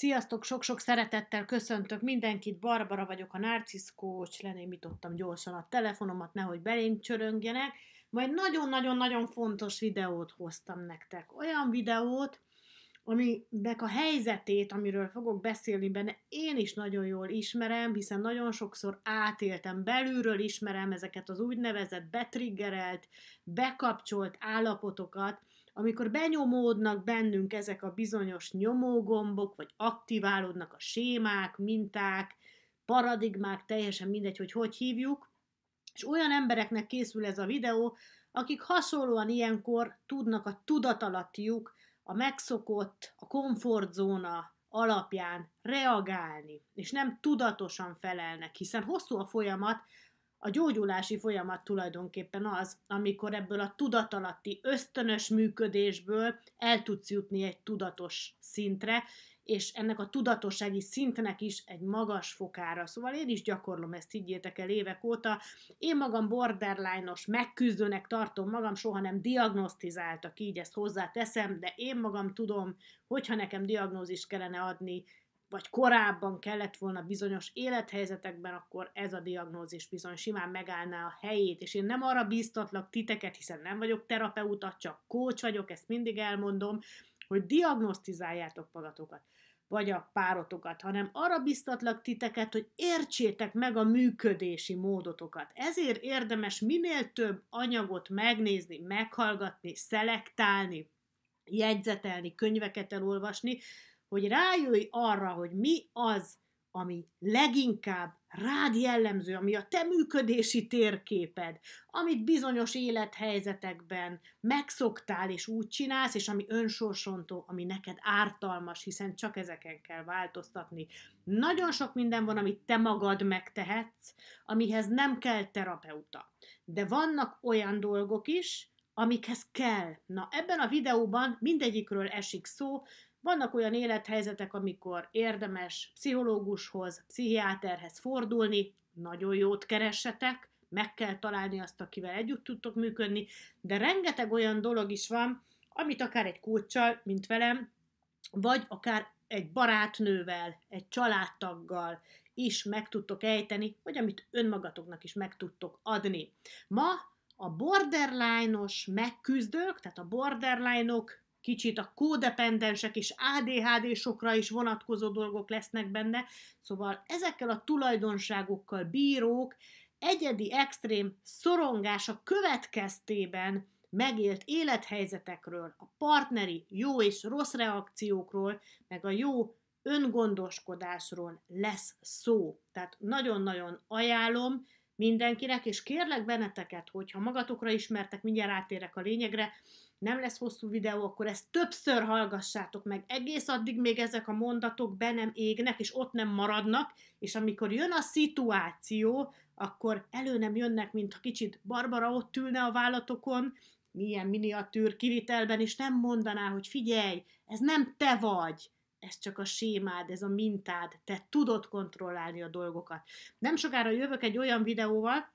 Sziasztok, sok-sok szeretettel köszöntök mindenkit, Barbara vagyok, a Narcisz Coach, lenémítottam gyorsan a telefonomat, nehogy belénk csöröngjenek, majd nagyon-nagyon-nagyon fontos videót hoztam nektek. Olyan videót, aminek a helyzetét, amiről fogok beszélni benne, én is nagyon jól ismerem, hiszen nagyon sokszor átéltem, belülről ismerem ezeket az úgynevezett betriggerelt, bekapcsolt állapotokat, amikor benyomódnak bennünk ezek a bizonyos nyomógombok, vagy aktiválódnak a sémák, minták, paradigmák, teljesen mindegy, hogy hogy hívjuk, és olyan embereknek készül ez a videó, akik hasonlóan ilyenkor tudnak a tudatalattiuk, a megszokott, a komfortzóna alapján reagálni, és nem tudatosan felelnek, hiszen hosszú a folyamat, a gyógyulási folyamat tulajdonképpen az, amikor ebből a tudatalatti ösztönös működésből el tudsz jutni egy tudatos szintre, és ennek a tudatossági szintnek is egy magas fokára. Szóval én is gyakorlom ezt, higgyétek el évek óta. Én magam borderline-os, megküzdőnek tartom magam, soha nem diagnosztizáltak, így ezt hozzáteszem, de én magam tudom, hogyha nekem diagnózis kellene adni vagy korábban kellett volna bizonyos élethelyzetekben, akkor ez a diagnózis bizony simán megállná a helyét. És én nem arra bíztatlak titeket, hiszen nem vagyok terapeuta, csak kócs vagyok, ezt mindig elmondom, hogy diagnosztizáljátok magatokat vagy a párotokat, hanem arra biztatlak titeket, hogy értsétek meg a működési módotokat. Ezért érdemes minél több anyagot megnézni, meghallgatni, szelektálni, jegyzetelni, könyveket elolvasni, hogy rájöjj arra, hogy mi az, ami leginkább rád jellemző, ami a te működési térképed, amit bizonyos élethelyzetekben megszoktál és úgy csinálsz, és ami önsorsontó, ami neked ártalmas, hiszen csak ezeken kell változtatni. Nagyon sok minden van, amit te magad megtehetsz, amihez nem kell terapeuta. De vannak olyan dolgok is, amikhez kell. Na, ebben a videóban mindegyikről esik szó, vannak olyan élethelyzetek, amikor érdemes pszichológushoz, pszichiáterhez fordulni, nagyon jót keressetek, meg kell találni azt, akivel együtt tudtok működni, de rengeteg olyan dolog is van, amit akár egy kócsal, mint velem, vagy akár egy barátnővel, egy családtaggal is meg tudtok ejteni, vagy amit önmagatoknak is meg tudtok adni. Ma a borderline-os megküzdők, tehát a borderline-ok kicsit a kódependensek és ADHD-sokra is vonatkozó dolgok lesznek benne, szóval ezekkel a tulajdonságokkal bírók egyedi extrém szorongása következtében megélt élethelyzetekről, a partneri jó és rossz reakciókról, meg a jó öngondoskodásról lesz szó. Tehát nagyon-nagyon ajánlom, mindenkinek, és kérlek benneteket, hogyha magatokra ismertek, mindjárt átérek a lényegre, nem lesz hosszú videó, akkor ezt többször hallgassátok meg. Egész addig még ezek a mondatok be nem égnek, és ott nem maradnak, és amikor jön a szituáció, akkor elő nem jönnek, mint ha kicsit Barbara ott ülne a vállatokon, milyen miniatűr kivitelben, és nem mondaná, hogy figyelj, ez nem te vagy, ez csak a sémád, ez a mintád, te tudod kontrollálni a dolgokat. Nem sokára jövök egy olyan videóval,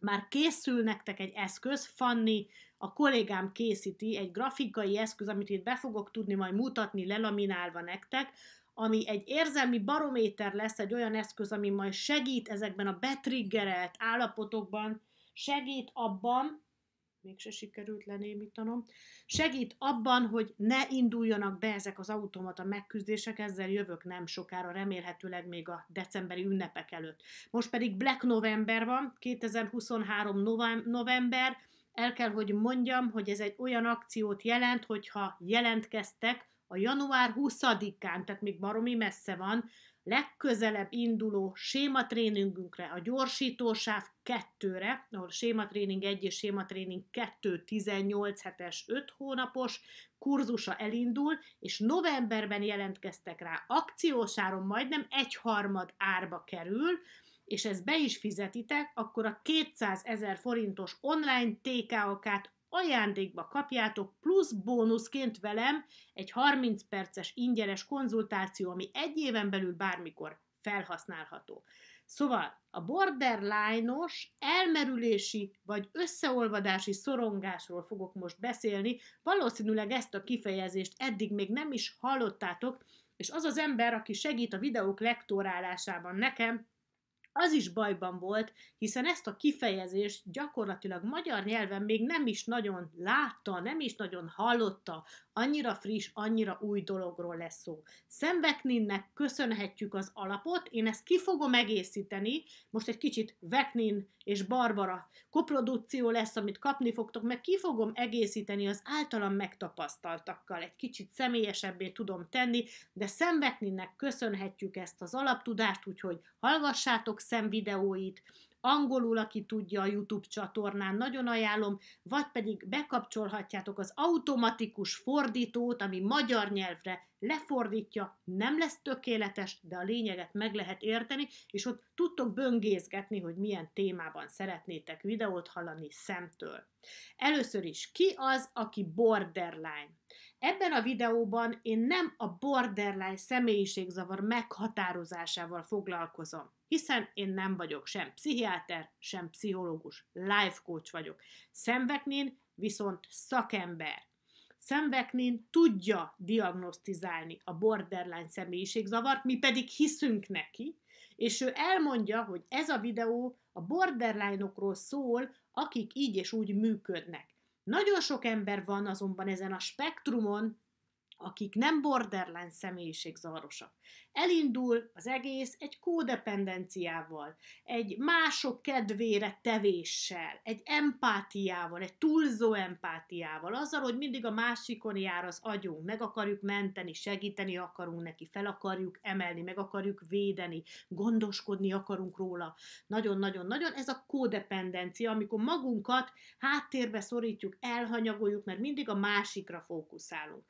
már készül nektek egy eszköz, Fanni, a kollégám készíti, egy grafikai eszköz, amit itt be fogok tudni majd mutatni, lelaminálva nektek, ami egy érzelmi barométer lesz, egy olyan eszköz, ami majd segít ezekben a betriggerelt állapotokban, segít abban, mégse sikerült lenémítanom, segít abban, hogy ne induljanak be ezek az automata megküzdések, ezzel jövök nem sokára, remélhetőleg még a decemberi ünnepek előtt. Most pedig Black November van, 2023 november, el kell, hogy mondjam, hogy ez egy olyan akciót jelent, hogyha jelentkeztek a január 20-án, tehát még baromi messze van, legközelebb induló sématréningünkre, a gyorsítósáv 2-re, ahol sématréning 1 és sématréning 2 18 hetes 5 hónapos kurzusa elindul, és novemberben jelentkeztek rá. Akciósáron majdnem egyharmad árba kerül, és ezt be is fizetitek, akkor a 200 ezer forintos online TKK-t ajándékba kapjátok plusz bónuszként velem egy 30 perces ingyenes konzultáció, ami egy éven belül bármikor felhasználható. Szóval a borderline-os elmerülési vagy összeolvadási szorongásról fogok most beszélni. Valószínűleg ezt a kifejezést eddig még nem is hallottátok, és az az ember, aki segít a videók lektorálásában nekem, az is bajban volt, hiszen ezt a kifejezést gyakorlatilag magyar nyelven még nem is nagyon látta, nem is nagyon hallotta annyira friss, annyira új dologról lesz szó. Szemvekninnek köszönhetjük az alapot, én ezt ki fogom egészíteni, most egy kicsit Veknin és Barbara koprodukció lesz, amit kapni fogtok, meg ki fogom egészíteni az általam megtapasztaltakkal, egy kicsit személyesebbé tudom tenni, de Szemvekninnek köszönhetjük ezt az alaptudást, úgyhogy hallgassátok szemvideóit, angolul, aki tudja a YouTube csatornán, nagyon ajánlom, vagy pedig bekapcsolhatjátok az automatikus fordítót, ami magyar nyelvre lefordítja, nem lesz tökéletes, de a lényeget meg lehet érteni, és ott tudtok böngészgetni, hogy milyen témában szeretnétek videót hallani szemtől. Először is, ki az, aki borderline? Ebben a videóban én nem a borderline személyiségzavar meghatározásával foglalkozom, hiszen én nem vagyok sem pszichiáter, sem pszichológus, life coach vagyok. Szenveknén viszont szakember. Szenveknén tudja diagnosztizálni a borderline személyiségzavart, mi pedig hiszünk neki, és ő elmondja, hogy ez a videó a borderline-okról szól, akik így és úgy működnek. Nagyon sok ember van azonban ezen a spektrumon, akik nem borderline zavarosak. Elindul az egész egy kódependenciával, egy mások kedvére tevéssel, egy empátiával, egy túlzó empátiával, azzal, hogy mindig a másikon jár az agyunk, meg akarjuk menteni, segíteni akarunk neki, fel akarjuk emelni, meg akarjuk védeni, gondoskodni akarunk róla. Nagyon-nagyon-nagyon ez a kódependencia, amikor magunkat háttérbe szorítjuk, elhanyagoljuk, mert mindig a másikra fókuszálunk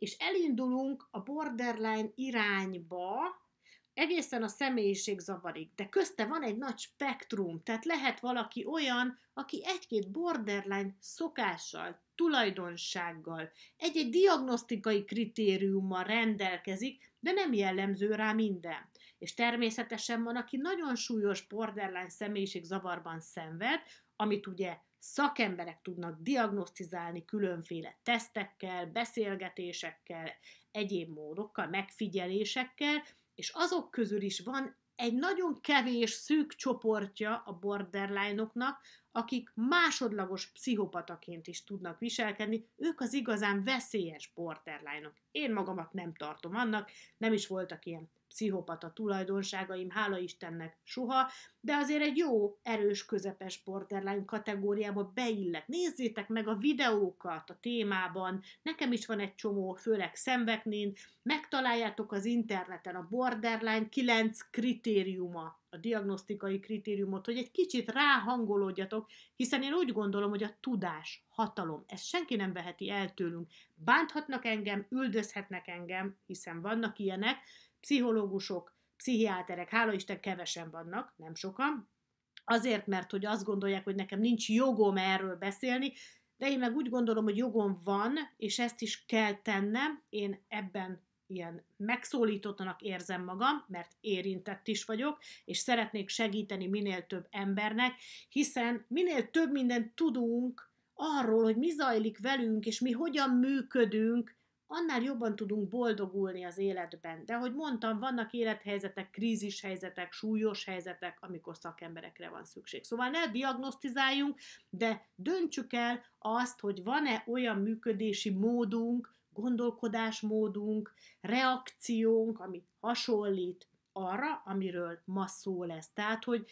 és elindulunk a borderline irányba, egészen a személyiség zavarig, de közte van egy nagy spektrum, tehát lehet valaki olyan, aki egy-két borderline szokással, tulajdonsággal, egy-egy diagnosztikai kritériummal rendelkezik, de nem jellemző rá minden. És természetesen van, aki nagyon súlyos borderline személyiség zavarban szenved, amit ugye Szakemberek tudnak diagnosztizálni különféle tesztekkel, beszélgetésekkel, egyéb módokkal, megfigyelésekkel, és azok közül is van egy nagyon kevés szűk csoportja a borderline-oknak, akik másodlagos pszichopataként is tudnak viselkedni, ők az igazán veszélyes borderline-ok. Én magamat nem tartom annak, nem is voltak ilyen pszichopata tulajdonságaim, hála Istennek soha, de azért egy jó, erős, közepes borderline kategóriába beillek. Nézzétek meg a videókat a témában, nekem is van egy csomó, főleg szemveknén, megtaláljátok az interneten a borderline 9 kritériuma, a diagnosztikai kritériumot, hogy egy kicsit ráhangolódjatok, hiszen én úgy gondolom, hogy a tudás, hatalom, ezt senki nem veheti el tőlünk. Bánthatnak engem, üldözhetnek engem, hiszen vannak ilyenek, pszichológusok, pszichiáterek, hála Isten kevesen vannak, nem sokan, azért, mert hogy azt gondolják, hogy nekem nincs jogom erről beszélni, de én meg úgy gondolom, hogy jogom van, és ezt is kell tennem, én ebben ilyen megszólítottanak érzem magam, mert érintett is vagyok, és szeretnék segíteni minél több embernek, hiszen minél több mindent tudunk arról, hogy mi zajlik velünk, és mi hogyan működünk, annál jobban tudunk boldogulni az életben. De ahogy mondtam, vannak élethelyzetek, krízishelyzetek, súlyos helyzetek, amikor szakemberekre van szükség. Szóval ne diagnosztizáljunk, de döntsük el azt, hogy van-e olyan működési módunk, gondolkodásmódunk, reakciónk, ami hasonlít arra, amiről ma szó lesz. Tehát, hogy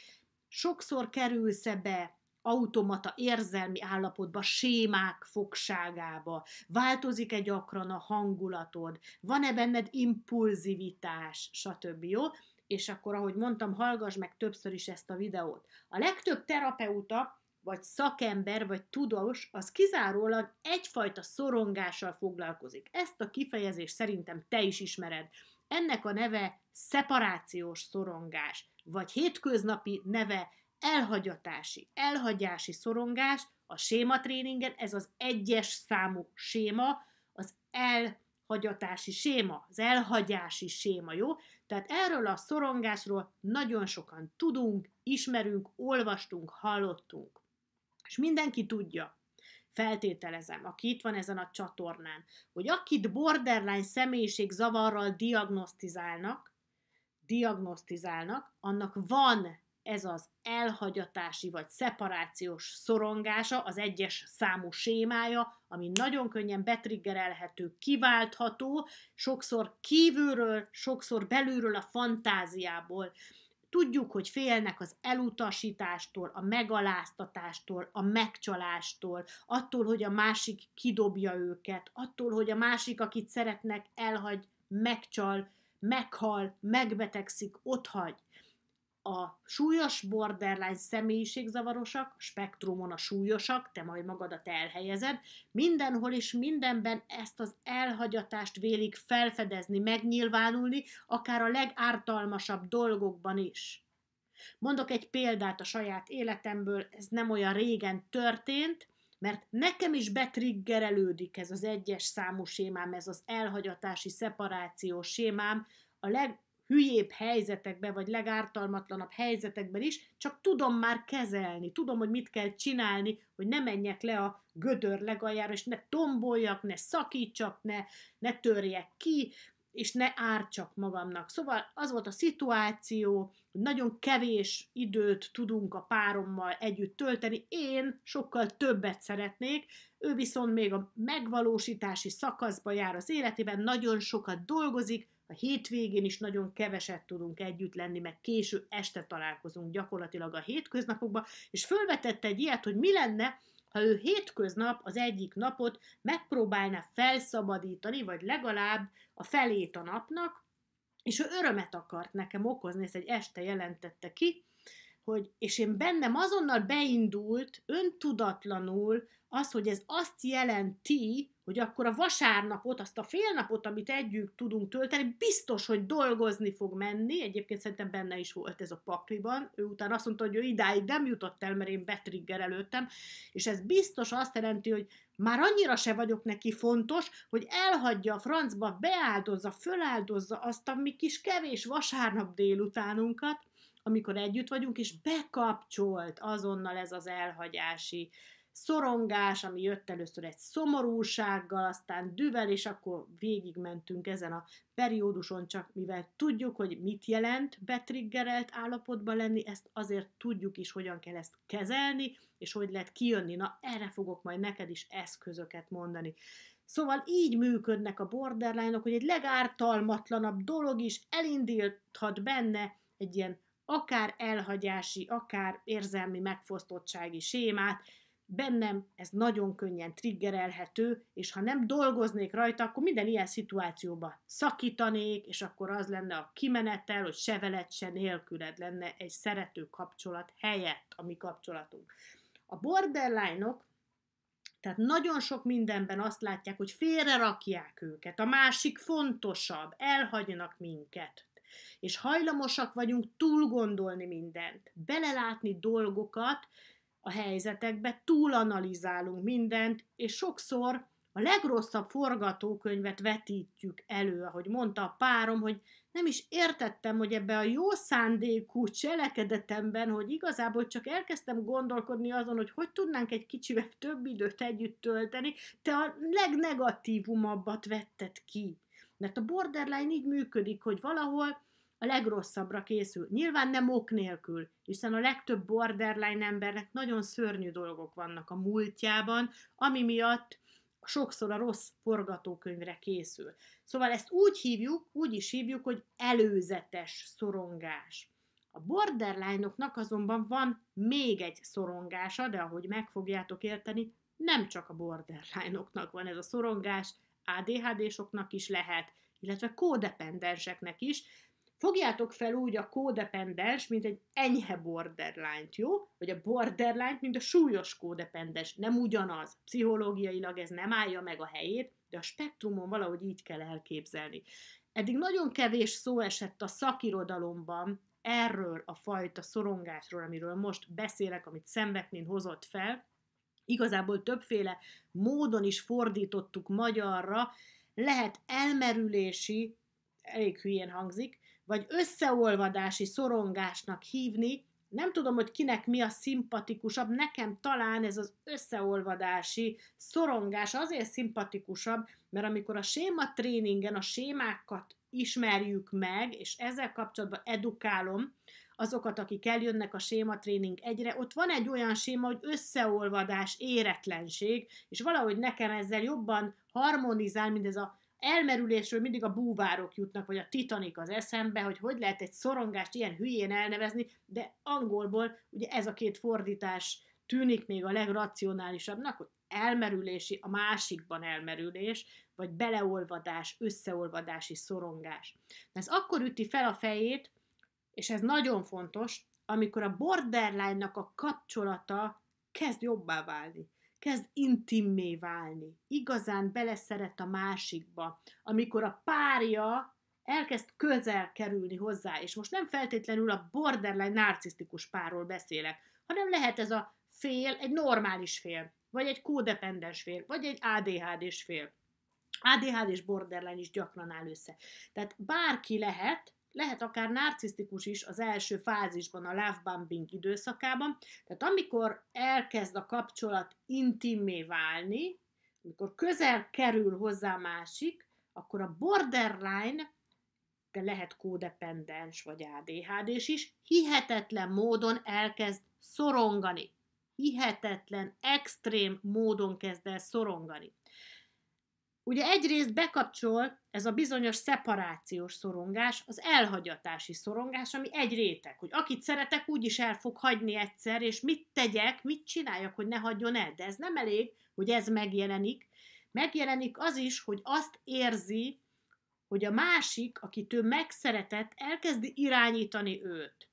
sokszor kerülsz be automata érzelmi állapotba, sémák fogságába, változik-e gyakran a hangulatod, van-e benned impulzivitás, stb. Jó? És akkor, ahogy mondtam, hallgass meg többször is ezt a videót. A legtöbb terapeuta vagy szakember, vagy tudós, az kizárólag egyfajta szorongással foglalkozik. Ezt a kifejezést szerintem te is ismered. Ennek a neve szeparációs szorongás, vagy hétköznapi neve elhagyatási, elhagyási szorongás, a sématréningen ez az egyes számú séma, az elhagyatási séma, az elhagyási séma, jó? Tehát erről a szorongásról nagyon sokan tudunk, ismerünk, olvastunk, hallottunk. És mindenki tudja, feltételezem, aki itt van ezen a csatornán, hogy akit borderline személyiség zavarral diagnosztizálnak, diagnosztizálnak, annak van ez az elhagyatási vagy szeparációs szorongása, az egyes számú sémája, ami nagyon könnyen betriggerelhető, kiváltható, sokszor kívülről, sokszor belülről a fantáziából. Tudjuk, hogy félnek az elutasítástól, a megaláztatástól, a megcsalástól, attól, hogy a másik kidobja őket, attól, hogy a másik, akit szeretnek, elhagy, megcsal, meghal, megbetegszik, otthagy a súlyos borderline személyiségzavarosak, spektrumon a súlyosak, te majd magadat elhelyezed, mindenhol és mindenben ezt az elhagyatást vélik felfedezni, megnyilvánulni, akár a legártalmasabb dolgokban is. Mondok egy példát a saját életemből, ez nem olyan régen történt, mert nekem is betriggerelődik ez az egyes számú sémám, ez az elhagyatási szeparációs sémám, a leg, hülyébb helyzetekben vagy legártalmatlanabb helyzetekben is, csak tudom már kezelni, tudom, hogy mit kell csinálni, hogy ne menjek le a gödör legaljára, és ne tomboljak, ne szakítsak, ne, ne törjek ki, és ne ártsak magamnak. Szóval az volt a szituáció, hogy nagyon kevés időt tudunk a párommal együtt tölteni, én sokkal többet szeretnék, ő viszont még a megvalósítási szakaszba jár az életében, nagyon sokat dolgozik, a hétvégén is nagyon keveset tudunk együtt lenni, meg késő este találkozunk gyakorlatilag a hétköznapokban, és fölvetette egy ilyet, hogy mi lenne, ha ő hétköznap az egyik napot megpróbálná felszabadítani, vagy legalább a felét a napnak, és ő örömet akart nekem okozni, ezt egy este jelentette ki, hogy, és én bennem azonnal beindult, öntudatlanul az, hogy ez azt jelenti, hogy akkor a vasárnapot, azt a fél napot, amit együtt tudunk tölteni, biztos, hogy dolgozni fog menni. Egyébként szerintem benne is volt ez a pakliban. Ő utána azt mondta, hogy ő idáig nem jutott el, mert én betrigger előttem. És ez biztos azt jelenti, hogy már annyira se vagyok neki fontos, hogy elhagyja a francba, beáldozza, föláldozza azt a mi kis kevés vasárnap délutánunkat, amikor együtt vagyunk, és bekapcsolt azonnal ez az elhagyási szorongás, ami jött először egy szomorúsággal, aztán düvel, és akkor végigmentünk ezen a perióduson, csak mivel tudjuk, hogy mit jelent betriggerelt állapotban lenni, ezt azért tudjuk is, hogyan kell ezt kezelni, és hogy lehet kijönni. Na, erre fogok majd neked is eszközöket mondani. Szóval így működnek a borderline-ok, hogy egy legártalmatlanabb dolog is elindíthat benne egy ilyen akár elhagyási, akár érzelmi megfosztottsági sémát, bennem ez nagyon könnyen triggerelhető, és ha nem dolgoznék rajta, akkor minden ilyen szituációba szakítanék, és akkor az lenne a kimenetel, hogy se veled, se nélküled lenne egy szerető kapcsolat helyett a mi kapcsolatunk. A borderline -ok, tehát nagyon sok mindenben azt látják, hogy félre rakják őket, a másik fontosabb, elhagynak minket. És hajlamosak vagyunk túlgondolni mindent, belelátni dolgokat, a helyzetekbe, túlanalizálunk mindent, és sokszor a legrosszabb forgatókönyvet vetítjük elő, ahogy mondta a párom, hogy nem is értettem, hogy ebbe a jó szándékú cselekedetemben, hogy igazából csak elkezdtem gondolkodni azon, hogy hogy tudnánk egy kicsivel több időt együtt tölteni, te a legnegatívumabbat vetted ki. Mert a borderline így működik, hogy valahol a legrosszabbra készül. Nyilván nem ok nélkül, hiszen a legtöbb borderline embernek nagyon szörnyű dolgok vannak a múltjában, ami miatt sokszor a rossz forgatókönyvre készül. Szóval ezt úgy hívjuk, úgy is hívjuk, hogy előzetes szorongás. A borderline-oknak azonban van még egy szorongása, de ahogy meg fogjátok érteni, nem csak a borderline-oknak van ez a szorongás, ADHD-soknak is lehet, illetve kódependenseknek is, fogjátok fel úgy a kódependens, mint egy enyhe borderline jó? Vagy a borderline mint a súlyos kódependens. Nem ugyanaz. Pszichológiailag ez nem állja meg a helyét, de a spektrumon valahogy így kell elképzelni. Eddig nagyon kevés szó esett a szakirodalomban erről a fajta szorongásról, amiről most beszélek, amit Szemvetnén hozott fel. Igazából többféle módon is fordítottuk magyarra, lehet elmerülési, elég hülyén hangzik, vagy összeolvadási szorongásnak hívni. Nem tudom, hogy kinek mi a szimpatikusabb, nekem talán ez az összeolvadási szorongás azért szimpatikusabb, mert amikor a séma tréningen a sémákat ismerjük meg, és ezzel kapcsolatban edukálom azokat, akik eljönnek a séma tréning egyre, ott van egy olyan séma, hogy összeolvadás, éretlenség, és valahogy nekem ezzel jobban harmonizál, mint ez a elmerülésről mindig a búvárok jutnak, vagy a titanik az eszembe, hogy hogy lehet egy szorongást ilyen hülyén elnevezni, de angolból ugye ez a két fordítás tűnik még a legracionálisabbnak, hogy elmerülési, a másikban elmerülés, vagy beleolvadás, összeolvadási szorongás. ez akkor üti fel a fejét, és ez nagyon fontos, amikor a borderline-nak a kapcsolata kezd jobbá válni kezd intimmé válni. Igazán beleszeret a másikba. Amikor a párja elkezd közel kerülni hozzá, és most nem feltétlenül a borderline narcisztikus párról beszélek, hanem lehet ez a fél, egy normális fél, vagy egy kódependens fél, vagy egy ADHD-s fél. ADHD és borderline is gyakran áll össze. Tehát bárki lehet, lehet akár narcisztikus is az első fázisban, a love bombing időszakában. Tehát amikor elkezd a kapcsolat intimé válni, amikor közel kerül hozzá másik, akkor a borderline, de lehet kódependens vagy adhd és is, hihetetlen módon elkezd szorongani. Hihetetlen, extrém módon kezd el szorongani. Ugye egyrészt bekapcsol ez a bizonyos szeparációs szorongás, az elhagyatási szorongás, ami egy réteg, hogy akit szeretek, úgy is el fog hagyni egyszer, és mit tegyek, mit csináljak, hogy ne hagyjon el. De ez nem elég, hogy ez megjelenik. Megjelenik az is, hogy azt érzi, hogy a másik, akit ő megszeretett, elkezdi irányítani őt.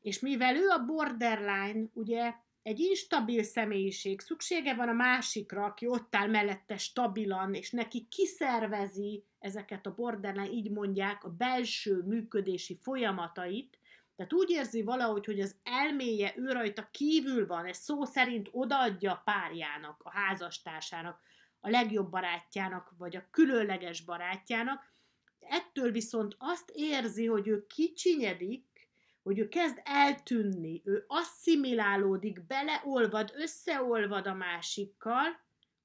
És mivel ő a borderline, ugye egy instabil személyiség szüksége van a másikra, aki ott áll mellette stabilan, és neki kiszervezi ezeket a borderline, így mondják, a belső működési folyamatait, tehát úgy érzi valahogy, hogy az elméje ő rajta kívül van, ez szó szerint odaadja a párjának, a házastársának, a legjobb barátjának, vagy a különleges barátjának, ettől viszont azt érzi, hogy ő kicsinyedik, hogy ő kezd eltűnni, ő asszimilálódik, beleolvad, összeolvad a másikkal,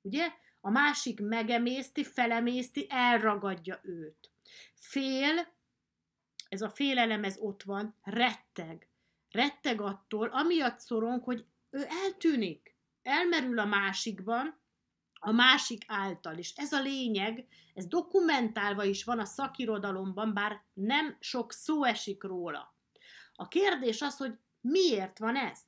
ugye? A másik megemészti, felemészti, elragadja őt. Fél, ez a félelem, ez ott van, retteg. Retteg attól, amiatt szorong, hogy ő eltűnik, elmerül a másikban, a másik által. És ez a lényeg, ez dokumentálva is van a szakirodalomban, bár nem sok szó esik róla. A kérdés az, hogy miért van ez?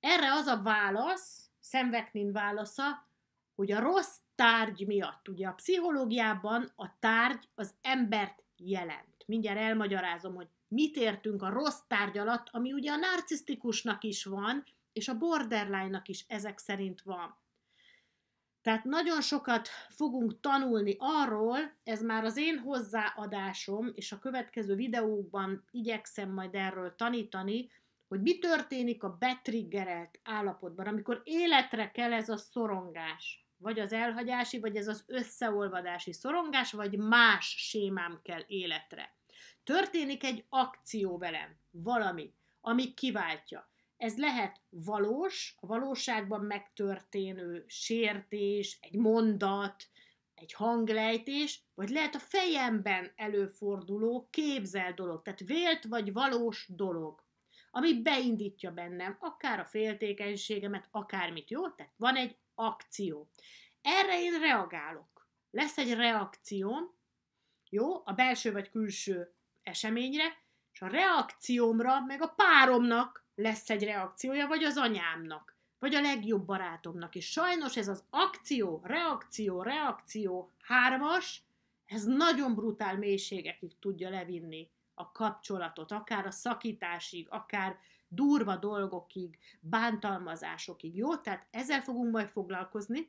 Erre az a válasz, Szemveknin válasza, hogy a rossz tárgy miatt. Ugye a pszichológiában a tárgy az embert jelent. Mindjárt elmagyarázom, hogy mit értünk a rossz tárgy alatt, ami ugye a narcisztikusnak is van, és a borderline-nak is ezek szerint van. Tehát nagyon sokat fogunk tanulni arról, ez már az én hozzáadásom, és a következő videókban igyekszem majd erről tanítani, hogy mi történik a betriggerelt állapotban, amikor életre kell ez a szorongás, vagy az elhagyási, vagy ez az összeolvadási szorongás, vagy más sémám kell életre. Történik egy akció velem, valami, ami kiváltja. Ez lehet valós, a valóságban megtörténő sértés, egy mondat, egy hanglejtés, vagy lehet a fejemben előforduló képzel dolog, tehát vélt vagy valós dolog, ami beindítja bennem akár a féltékenységemet, akármit, jó? Tehát van egy akció. Erre én reagálok. Lesz egy reakcióm, jó? A belső vagy külső eseményre, és a reakciómra, meg a páromnak lesz egy reakciója, vagy az anyámnak, vagy a legjobb barátomnak. És sajnos ez az akció, reakció, reakció hármas, ez nagyon brutál mélységekig tudja levinni a kapcsolatot, akár a szakításig, akár durva dolgokig, bántalmazásokig, jó? Tehát ezzel fogunk majd foglalkozni,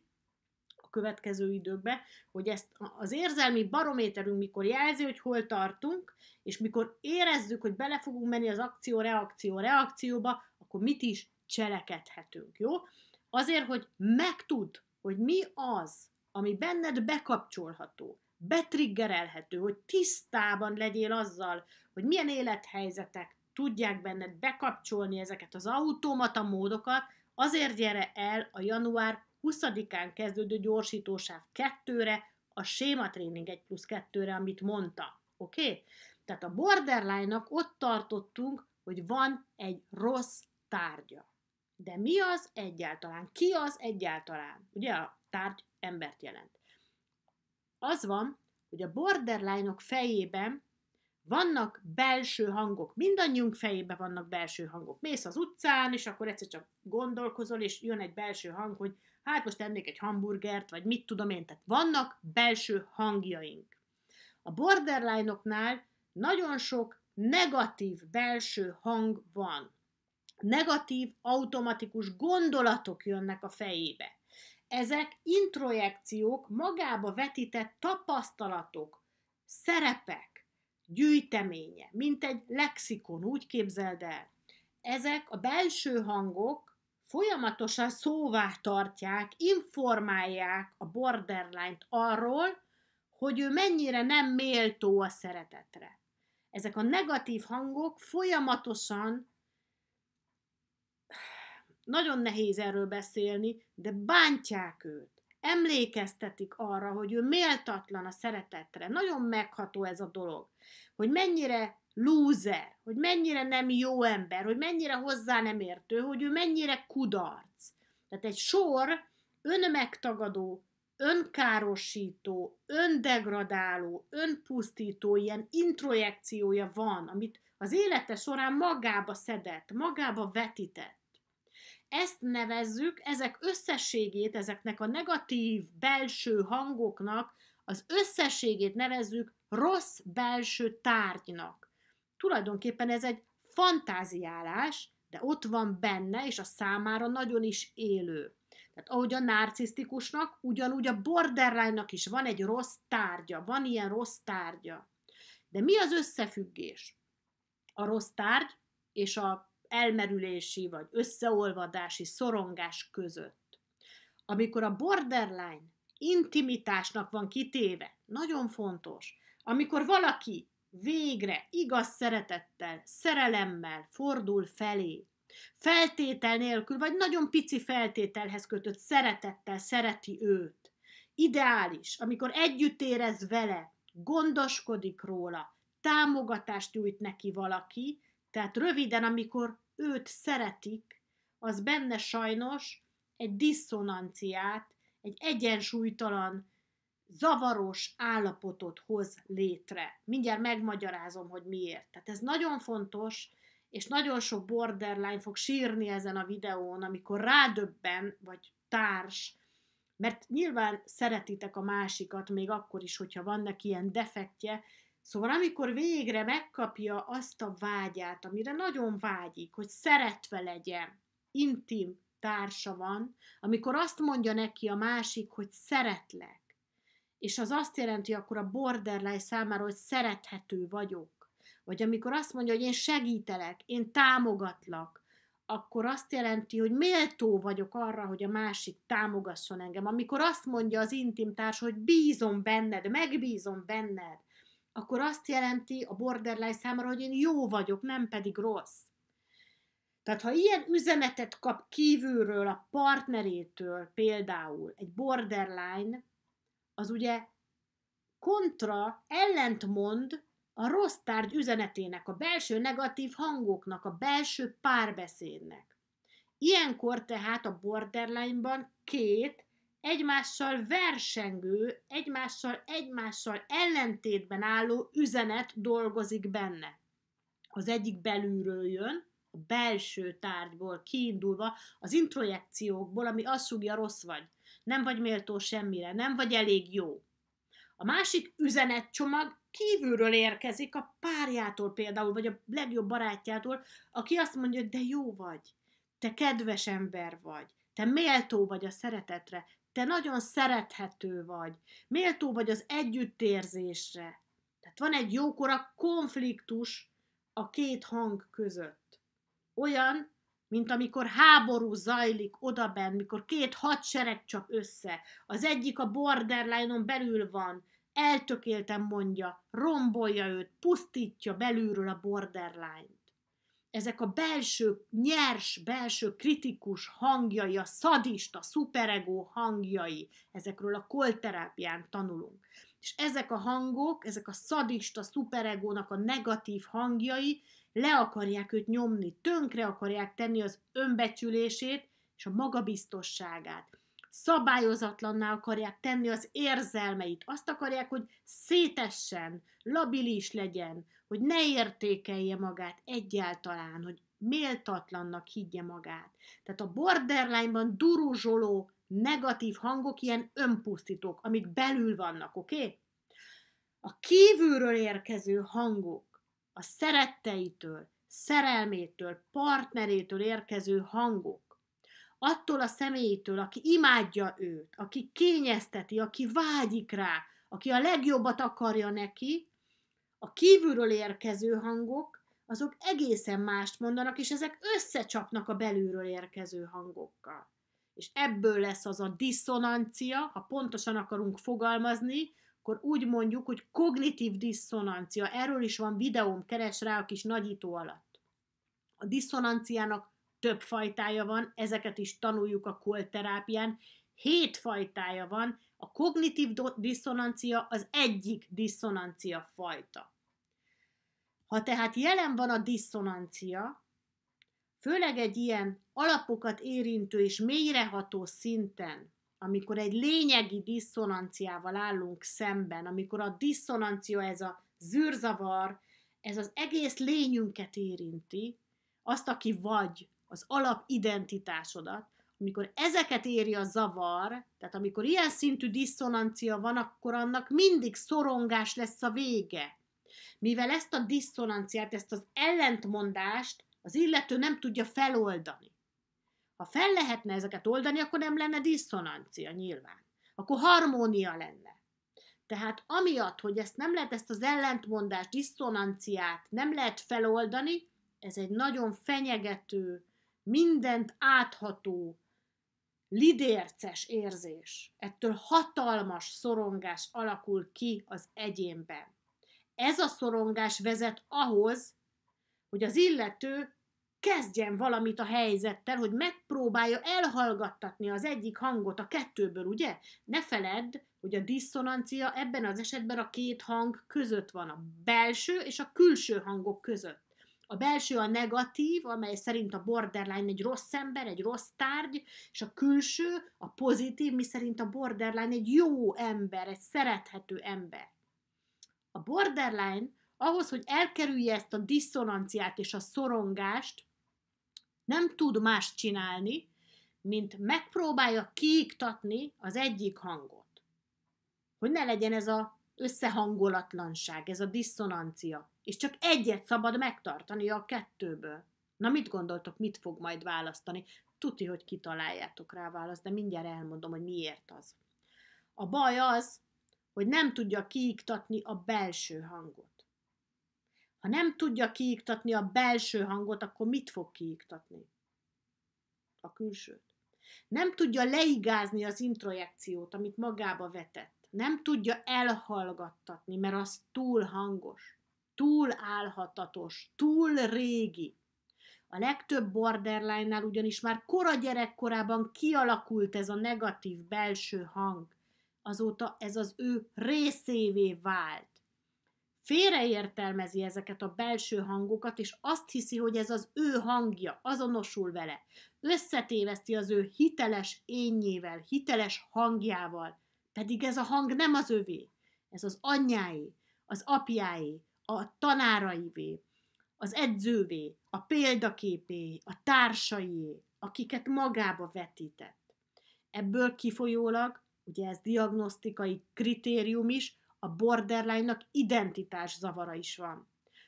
következő időkbe, hogy ezt az érzelmi barométerünk mikor jelzi, hogy hol tartunk, és mikor érezzük, hogy bele fogunk menni az akció-reakció-reakcióba, akkor mit is cselekedhetünk, jó? Azért, hogy megtudd, hogy mi az, ami benned bekapcsolható, betriggerelhető, hogy tisztában legyél azzal, hogy milyen élethelyzetek tudják benned bekapcsolni ezeket az automata módokat, azért gyere el a január 20-án kezdődő gyorsítósáv 2-re, a sématréning 1 plusz 2-re, amit mondta. Oké? Okay? Tehát a borderline-nak ott tartottunk, hogy van egy rossz tárgya. De mi az egyáltalán? Ki az egyáltalán? Ugye a tárgy embert jelent. Az van, hogy a borderline-ok fejében vannak belső hangok, mindannyiunk fejében vannak belső hangok. Mész az utcán, és akkor egyszer csak gondolkozol, és jön egy belső hang, hogy hát most ennék egy hamburgert, vagy mit tudom én, tehát vannak belső hangjaink. A borderline-oknál nagyon sok negatív belső hang van. Negatív, automatikus gondolatok jönnek a fejébe. Ezek introjekciók, magába vetített tapasztalatok, szerepek, gyűjteménye, mint egy lexikon, úgy képzeld el. Ezek a belső hangok folyamatosan szóvá tartják, informálják a borderline-t arról, hogy ő mennyire nem méltó a szeretetre. Ezek a negatív hangok folyamatosan nagyon nehéz erről beszélni, de bántják őt. Emlékeztetik arra, hogy ő méltatlan a szeretetre. Nagyon megható ez a dolog, hogy mennyire lúzer, hogy mennyire nem jó ember, hogy mennyire hozzá nem értő, hogy ő mennyire kudarc. Tehát egy sor önmegtagadó, önkárosító, öndegradáló, önpusztító ilyen introjekciója van, amit az élete során magába szedett, magába vetített. Ezt nevezzük, ezek összességét, ezeknek a negatív belső hangoknak az összességét nevezzük rossz belső tárgynak. Tulajdonképpen ez egy fantáziálás, de ott van benne, és a számára nagyon is élő. Tehát ahogy a narcisztikusnak, ugyanúgy a borderline-nak is van egy rossz tárgya, van ilyen rossz tárgya. De mi az összefüggés? A rossz tárgy és a elmerülési vagy összeolvadási szorongás között. Amikor a borderline intimitásnak van kitéve, nagyon fontos, amikor valaki végre igaz szeretettel, szerelemmel fordul felé. Feltétel nélkül, vagy nagyon pici feltételhez kötött szeretettel szereti őt. Ideális, amikor együtt érez vele, gondoskodik róla, támogatást nyújt neki valaki, tehát röviden, amikor őt szeretik, az benne sajnos egy diszonanciát, egy egyensúlytalan zavaros állapotot hoz létre. Mindjárt megmagyarázom, hogy miért. Tehát ez nagyon fontos, és nagyon sok borderline fog sírni ezen a videón, amikor rádöbben, vagy társ, mert nyilván szeretitek a másikat, még akkor is, hogyha vannak ilyen defektje, Szóval amikor végre megkapja azt a vágyát, amire nagyon vágyik, hogy szeretve legyen, intim társa van, amikor azt mondja neki a másik, hogy szeretlek, és az azt jelenti akkor a borderline számára, hogy szerethető vagyok. Vagy amikor azt mondja, hogy én segítelek, én támogatlak, akkor azt jelenti, hogy méltó vagyok arra, hogy a másik támogasson engem. Amikor azt mondja az intimtárs, hogy bízom benned, megbízom benned, akkor azt jelenti a borderline számára, hogy én jó vagyok, nem pedig rossz. Tehát ha ilyen üzenetet kap kívülről a partnerétől például egy borderline, az ugye kontra, ellentmond a rossz tárgy üzenetének, a belső negatív hangoknak, a belső párbeszédnek. Ilyenkor tehát a borderline-ban két egymással versengő, egymással, egymással ellentétben álló üzenet dolgozik benne. Az egyik belülről jön, a belső tárgyból kiindulva, az introjekciókból, ami azt súgja, rossz vagy nem vagy méltó semmire, nem vagy elég jó. A másik üzenetcsomag kívülről érkezik a párjától például, vagy a legjobb barátjától, aki azt mondja, de jó vagy, te kedves ember vagy, te méltó vagy a szeretetre, te nagyon szerethető vagy, méltó vagy az együttérzésre. Tehát van egy jókora konfliktus a két hang között. Olyan, mint amikor háború zajlik odaben, mikor két hadsereg csap össze, az egyik a borderline-on belül van, eltökéltem mondja, rombolja őt, pusztítja belülről a borderline-t. Ezek a belső, nyers, belső kritikus hangjai, a szadista, szuperegó hangjai, ezekről a kolterápián tanulunk. És ezek a hangok, ezek a szadista, szuperegónak a negatív hangjai, le akarják őt nyomni, tönkre akarják tenni az önbecsülését és a magabiztosságát. Szabályozatlanná akarják tenni az érzelmeit, azt akarják, hogy szétessen, labilis legyen, hogy ne értékelje magát egyáltalán, hogy méltatlannak higgye magát. Tehát a borderline-ban duruzsoló negatív hangok ilyen önpusztítók, amik belül vannak, oké? Okay? A kívülről érkező hangok, a szeretteitől, szerelmétől, partnerétől érkező hangok, attól a személytől, aki imádja őt, aki kényezteti, aki vágyik rá, aki a legjobbat akarja neki, a kívülről érkező hangok, azok egészen mást mondanak, és ezek összecsapnak a belülről érkező hangokkal. És ebből lesz az a diszonancia, ha pontosan akarunk fogalmazni, akkor úgy mondjuk, hogy kognitív diszonancia. Erről is van videóm, keres rá a kis nagyító alatt. A diszonanciának több fajtája van, ezeket is tanuljuk a kolterápián. Hét fajtája van, a kognitív diszonancia az egyik diszonancia fajta. Ha tehát jelen van a diszonancia, főleg egy ilyen alapokat érintő és mélyreható szinten, amikor egy lényegi diszonanciával állunk szemben, amikor a diszonancia, ez a zűrzavar, ez az egész lényünket érinti, azt, aki vagy, az alapidentitásodat, amikor ezeket éri a zavar, tehát amikor ilyen szintű diszonancia van, akkor annak mindig szorongás lesz a vége. Mivel ezt a diszonanciát, ezt az ellentmondást az illető nem tudja feloldani. Ha fel lehetne ezeket oldani, akkor nem lenne diszonancia nyilván. Akkor harmónia lenne. Tehát amiatt, hogy ezt nem lehet, ezt az ellentmondást, diszonanciát nem lehet feloldani, ez egy nagyon fenyegető, mindent átható, lidérces érzés. Ettől hatalmas szorongás alakul ki az egyénben. Ez a szorongás vezet ahhoz, hogy az illető kezdjen valamit a helyzettel, hogy megpróbálja elhallgattatni az egyik hangot a kettőből, ugye? Ne feledd, hogy a diszonancia ebben az esetben a két hang között van, a belső és a külső hangok között. A belső a negatív, amely szerint a borderline egy rossz ember, egy rossz tárgy, és a külső a pozitív, mi szerint a borderline egy jó ember, egy szerethető ember. A borderline ahhoz, hogy elkerülje ezt a diszonanciát és a szorongást, nem tud más csinálni, mint megpróbálja kiiktatni az egyik hangot. Hogy ne legyen ez a összehangolatlanság, ez a diszonancia. És csak egyet szabad megtartani a kettőből. Na mit gondoltok, mit fog majd választani? Tuti, hogy kitaláljátok rá választ, de mindjárt elmondom, hogy miért az. A baj az, hogy nem tudja kiiktatni a belső hangot. Ha nem tudja kiiktatni a belső hangot, akkor mit fog kiiktatni? A külsőt. Nem tudja leigázni az introjekciót, amit magába vetett. Nem tudja elhallgattatni, mert az túl hangos, túl álhatatos, túl régi. A legtöbb borderline-nál ugyanis már kora gyerekkorában kialakult ez a negatív belső hang. Azóta ez az ő részévé vált félreértelmezi ezeket a belső hangokat, és azt hiszi, hogy ez az ő hangja, azonosul vele. Összetéveszti az ő hiteles énjével, hiteles hangjával, pedig ez a hang nem az övé, ez az anyjáé, az apjáé, a tanáraivé, az edzővé, a példaképé, a társaié, akiket magába vetített. Ebből kifolyólag, ugye ez diagnosztikai kritérium is, a borderline-nak identitás zavara is van.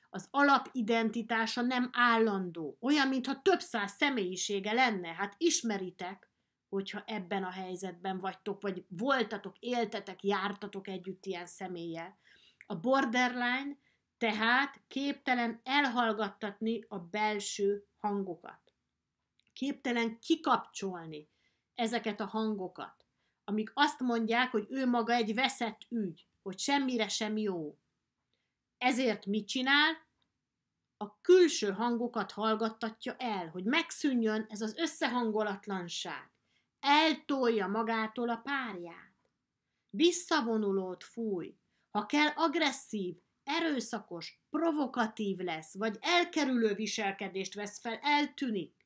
Az alapidentitása nem állandó, olyan, mintha több száz személyisége lenne. Hát ismeritek, hogyha ebben a helyzetben vagytok, vagy voltatok, éltetek, jártatok együtt ilyen személye, A borderline tehát képtelen elhallgattatni a belső hangokat. Képtelen kikapcsolni ezeket a hangokat, amik azt mondják, hogy ő maga egy veszett ügy, hogy semmire sem jó. Ezért mit csinál? A külső hangokat hallgattatja el, hogy megszűnjön ez az összehangolatlanság. Eltolja magától a párját. Visszavonulót fúj. Ha kell, agresszív, erőszakos, provokatív lesz, vagy elkerülő viselkedést vesz fel, eltűnik.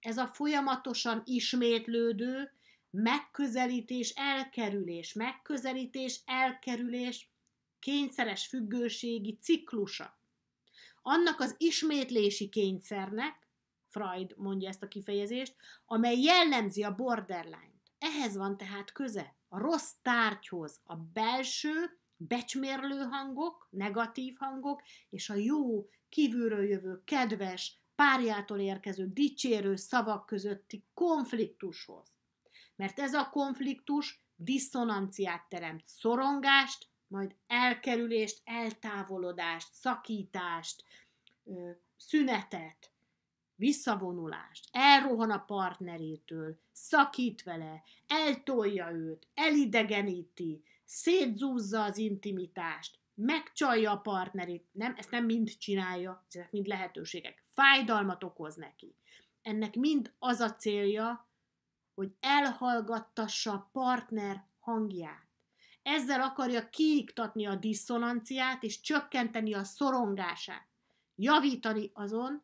Ez a folyamatosan ismétlődő, megközelítés, elkerülés, megközelítés, elkerülés kényszeres függőségi ciklusa. Annak az ismétlési kényszernek, Freud mondja ezt a kifejezést, amely jellemzi a borderline-t. Ehhez van tehát köze. A rossz tárgyhoz a belső, becsmérlő hangok, negatív hangok, és a jó, kívülről jövő, kedves, párjától érkező, dicsérő szavak közötti konfliktushoz mert ez a konfliktus diszonanciát teremt, szorongást, majd elkerülést, eltávolodást, szakítást, szünetet, visszavonulást, elrohan a partnerétől, szakít vele, eltolja őt, elidegeníti, szétzúzza az intimitást, megcsalja a partnerét, nem, ezt nem mind csinálja, ezek mind lehetőségek, fájdalmat okoz neki. Ennek mind az a célja, hogy elhallgattassa a partner hangját. Ezzel akarja kiiktatni a diszonanciát és csökkenteni a szorongását. Javítani azon,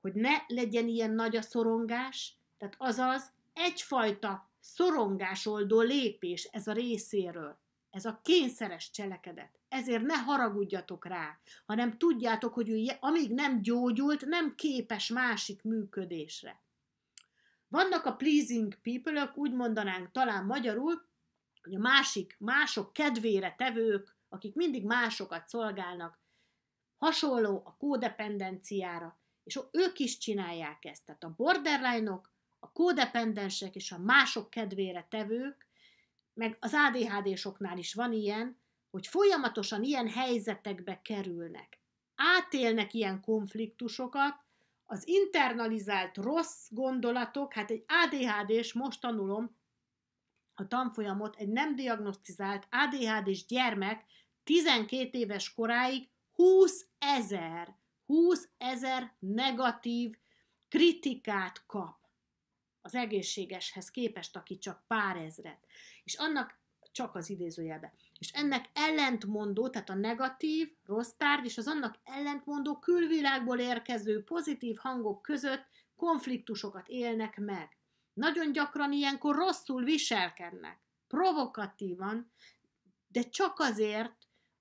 hogy ne legyen ilyen nagy a szorongás, tehát azaz egyfajta szorongásoldó lépés ez a részéről. Ez a kényszeres cselekedet. Ezért ne haragudjatok rá, hanem tudjátok, hogy ő amíg nem gyógyult, nem képes másik működésre. Vannak a pleasing people úgy mondanánk talán magyarul, hogy a másik, mások kedvére tevők, akik mindig másokat szolgálnak, hasonló a kódependenciára, és ők is csinálják ezt. Tehát a borderline-ok, a kódependensek és a mások kedvére tevők, meg az ADHD-soknál is van ilyen, hogy folyamatosan ilyen helyzetekbe kerülnek. Átélnek ilyen konfliktusokat, az internalizált rossz gondolatok, hát egy ADHD-s, most tanulom a tanfolyamot, egy nem diagnosztizált ADHD-s gyermek 12 éves koráig 20 ezer, 20 ezer negatív kritikát kap az egészségeshez képest, aki csak pár ezret. És annak csak az idézőjelbe és ennek ellentmondó, tehát a negatív, rossz tárgy, és az annak ellentmondó külvilágból érkező pozitív hangok között konfliktusokat élnek meg. Nagyon gyakran ilyenkor rosszul viselkednek, provokatívan, de csak azért,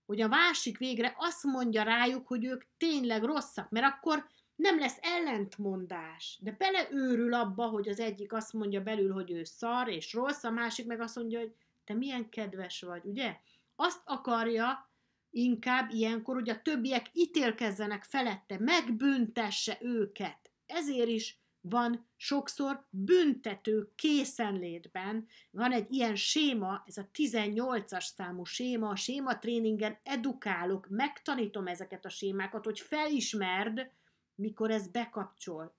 hogy a másik végre azt mondja rájuk, hogy ők tényleg rosszak, mert akkor nem lesz ellentmondás, de beleőrül abba, hogy az egyik azt mondja belül, hogy ő szar és rossz, a másik meg azt mondja, hogy te milyen kedves vagy, ugye? Azt akarja inkább ilyenkor, hogy a többiek ítélkezzenek felette, megbüntesse őket. Ezért is van sokszor büntető készenlétben, van egy ilyen séma, ez a 18-as számú séma, a séma tréningen edukálok, megtanítom ezeket a sémákat, hogy felismerd, mikor ez bekapcsol.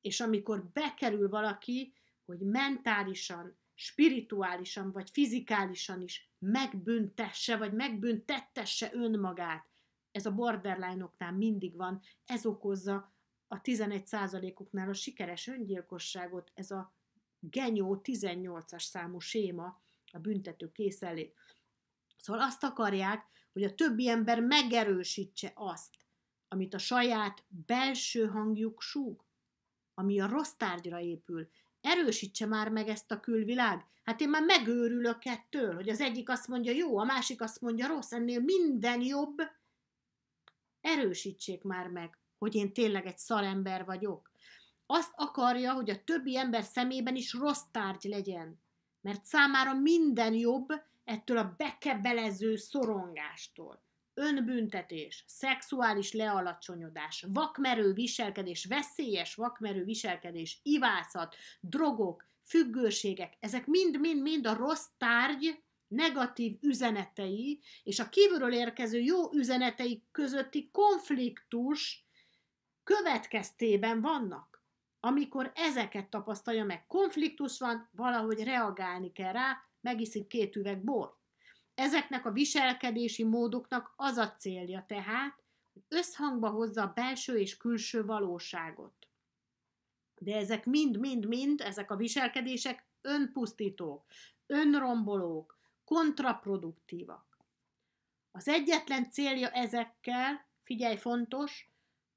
És amikor bekerül valaki, hogy mentálisan spirituálisan vagy fizikálisan is megbüntesse, vagy megbüntettesse önmagát. Ez a borderline-oknál mindig van, ez okozza a 11%-uknál a sikeres öngyilkosságot, ez a genyó 18-as számú séma, a büntető készellét. Szóval azt akarják, hogy a többi ember megerősítse azt, amit a saját belső hangjuk súg, ami a rossz tárgyra épül, erősítse már meg ezt a külvilág. Hát én már megőrülök ettől, hogy az egyik azt mondja jó, a másik azt mondja rossz, ennél minden jobb. Erősítsék már meg, hogy én tényleg egy szalember vagyok. Azt akarja, hogy a többi ember szemében is rossz tárgy legyen, mert számára minden jobb ettől a bekebelező szorongástól önbüntetés, szexuális lealacsonyodás, vakmerő viselkedés, veszélyes vakmerő viselkedés, ivászat, drogok, függőségek, ezek mind-mind-mind a rossz tárgy negatív üzenetei, és a kívülről érkező jó üzenetei közötti konfliktus következtében vannak. Amikor ezeket tapasztalja meg, konfliktus van, valahogy reagálni kell rá, megiszik két üveg bort Ezeknek a viselkedési módoknak az a célja tehát, hogy összhangba hozza a belső és külső valóságot. De ezek mind-mind-mind, ezek a viselkedések önpusztítók, önrombolók, kontraproduktívak. Az egyetlen célja ezekkel, figyelj fontos,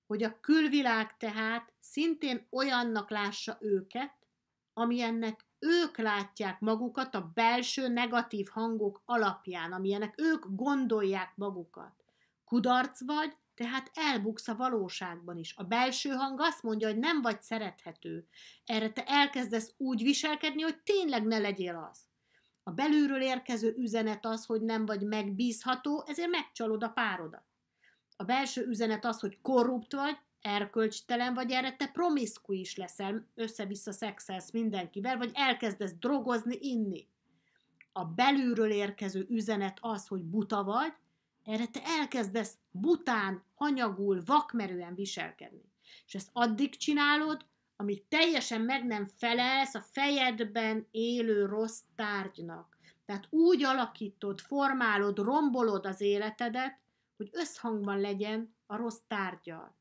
hogy a külvilág tehát szintén olyannak lássa őket, amilyennek ők látják magukat a belső negatív hangok alapján, amilyenek ők gondolják magukat. Kudarc vagy, tehát elbuksz a valóságban is. A belső hang azt mondja, hogy nem vagy szerethető. Erre te elkezdesz úgy viselkedni, hogy tényleg ne legyél az. A belülről érkező üzenet az, hogy nem vagy megbízható, ezért megcsalod a párodat. A belső üzenet az, hogy korrupt vagy, erkölcstelen vagy, erre te promiszku is leszel, össze-vissza szexelsz mindenkivel, vagy elkezdesz drogozni, inni. A belülről érkező üzenet az, hogy buta vagy, erre te elkezdesz bután, hanyagul, vakmerően viselkedni. És ezt addig csinálod, amíg teljesen meg nem felelsz a fejedben élő rossz tárgynak. Tehát úgy alakítod, formálod, rombolod az életedet, hogy összhangban legyen a rossz tárgyal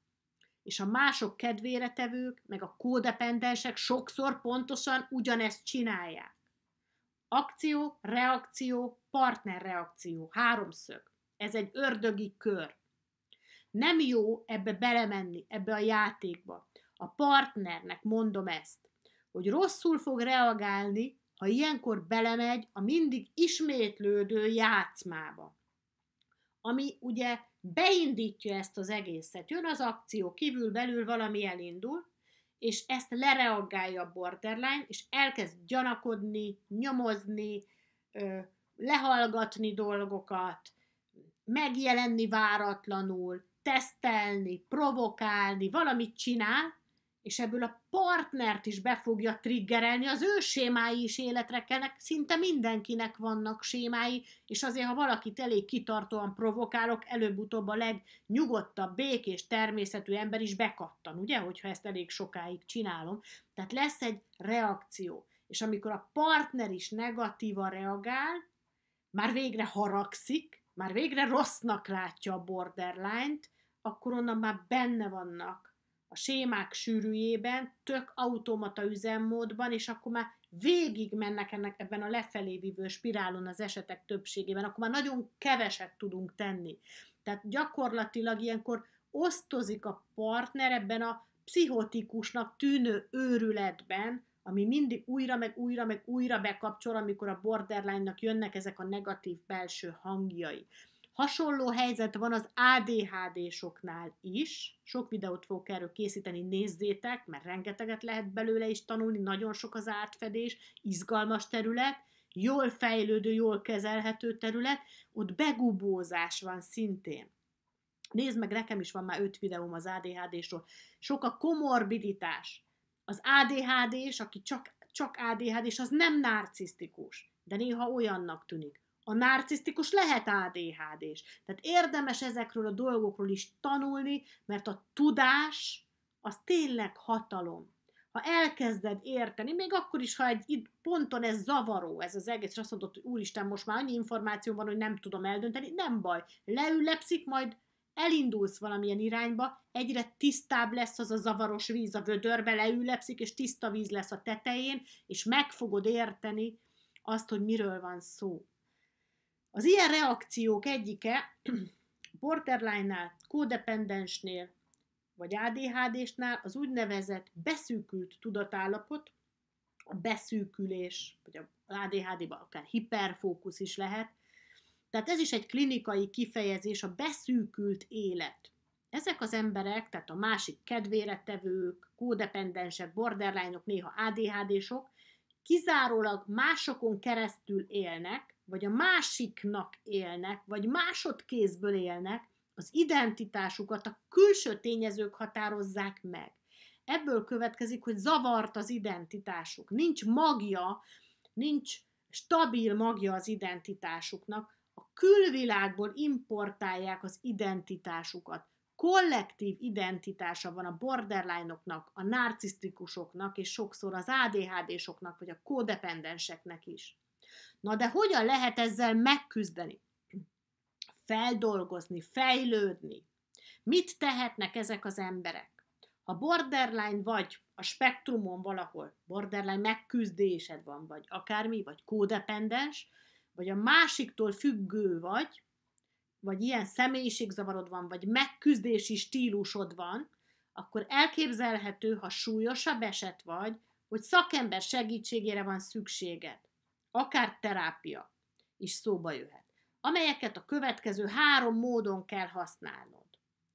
és a mások kedvére tevők, meg a kódependensek sokszor pontosan ugyanezt csinálják. Akció, reakció, partnerreakció, háromszög. Ez egy ördögi kör. Nem jó ebbe belemenni, ebbe a játékba. A partnernek mondom ezt, hogy rosszul fog reagálni, ha ilyenkor belemegy a mindig ismétlődő játszmába. Ami ugye beindítja ezt az egészet. Jön az akció, kívül belül valami elindul, és ezt lereagálja a borderline, és elkezd gyanakodni, nyomozni, lehallgatni dolgokat, megjelenni váratlanul, tesztelni, provokálni, valamit csinál, és ebből a partnert is be fogja triggerelni, az ő sémái is életre kelnek, szinte mindenkinek vannak sémái, és azért, ha valakit elég kitartóan provokálok, előbb-utóbb a legnyugodtabb, békés, természetű ember is bekattan, ugye, hogyha ezt elég sokáig csinálom. Tehát lesz egy reakció, és amikor a partner is negatíva reagál, már végre haragszik, már végre rossznak látja a borderline-t, akkor onnan már benne vannak a sémák sűrűjében, tök automata üzemmódban, és akkor már végig mennek ennek ebben a lefelé vívő spirálon az esetek többségében, akkor már nagyon keveset tudunk tenni. Tehát gyakorlatilag ilyenkor osztozik a partner ebben a pszichotikusnak tűnő őrületben, ami mindig újra, meg újra, meg újra bekapcsol, amikor a borderline-nak jönnek ezek a negatív belső hangjai. Hasonló helyzet van az ADHD-soknál is. Sok videót fogok erről készíteni, nézzétek, mert rengeteget lehet belőle is tanulni, nagyon sok az átfedés, izgalmas terület, jól fejlődő, jól kezelhető terület, ott begubózás van szintén. Nézd meg, nekem is van már öt videóm az ADHD-sról. Sok a komorbiditás. Az ADHD-s, aki csak, csak ADHD-s, az nem narcisztikus, de néha olyannak tűnik a narcisztikus lehet adhd is. Tehát érdemes ezekről a dolgokról is tanulni, mert a tudás az tényleg hatalom. Ha elkezded érteni, még akkor is, ha egy itt ponton ez zavaró, ez az egész, és azt mondod, hogy úristen, most már annyi információ van, hogy nem tudom eldönteni, nem baj. Leüllepszik, majd elindulsz valamilyen irányba, egyre tisztább lesz az a zavaros víz a vödörbe, leüllepszik, és tiszta víz lesz a tetején, és meg fogod érteni azt, hogy miről van szó. Az ilyen reakciók egyike borderline-nál, kódependensnél vagy ADHD-snál az úgynevezett beszűkült tudatállapot, a beszűkülés, vagy a ADHD-ban akár hiperfókusz is lehet. Tehát ez is egy klinikai kifejezés, a beszűkült élet. Ezek az emberek, tehát a másik kedvére tevők, kódependensek, borderline-ok, néha ADHD-sok, kizárólag másokon keresztül élnek, vagy a másiknak élnek, vagy másodkézből élnek, az identitásukat a külső tényezők határozzák meg. Ebből következik, hogy zavart az identitásuk. Nincs magja, nincs stabil magja az identitásuknak. A külvilágból importálják az identitásukat kollektív identitása van a borderline-oknak, a narcisztikusoknak, és sokszor az ADHD-soknak, vagy a kódependenseknek is. Na de hogyan lehet ezzel megküzdeni? Feldolgozni, fejlődni. Mit tehetnek ezek az emberek? Ha borderline vagy, a spektrumon valahol borderline megküzdésed van, vagy akármi, vagy kódependens, vagy a másiktól függő vagy, vagy ilyen személyiségzavarod van, vagy megküzdési stílusod van, akkor elképzelhető, ha súlyosabb eset vagy, hogy szakember segítségére van szükséged. Akár terápia is szóba jöhet, amelyeket a következő három módon kell használnod.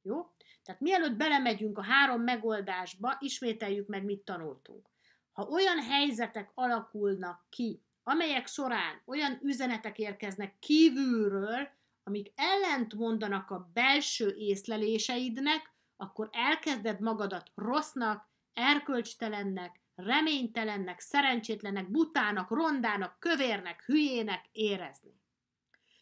Jó? Tehát mielőtt belemegyünk a három megoldásba, ismételjük meg, mit tanultunk. Ha olyan helyzetek alakulnak ki, amelyek során olyan üzenetek érkeznek kívülről, amik ellent mondanak a belső észleléseidnek, akkor elkezded magadat rossznak, erkölcstelennek, reménytelennek, szerencsétlenek, butának, rondának, kövérnek, hülyének érezni.